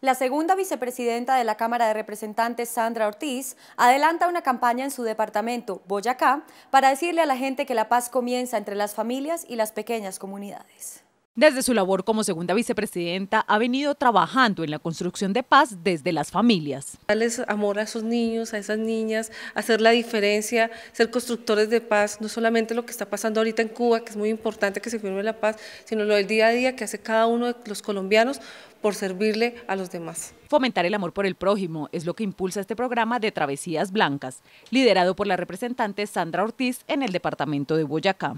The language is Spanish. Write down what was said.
La segunda vicepresidenta de la Cámara de Representantes, Sandra Ortiz, adelanta una campaña en su departamento, Boyacá, para decirle a la gente que la paz comienza entre las familias y las pequeñas comunidades. Desde su labor como segunda vicepresidenta ha venido trabajando en la construcción de paz desde las familias. Darles amor a esos niños, a esas niñas, hacer la diferencia, ser constructores de paz, no solamente lo que está pasando ahorita en Cuba, que es muy importante que se firme la paz, sino lo del día a día que hace cada uno de los colombianos por servirle a los demás. Fomentar el amor por el prójimo es lo que impulsa este programa de Travesías Blancas, liderado por la representante Sandra Ortiz en el departamento de Boyacá.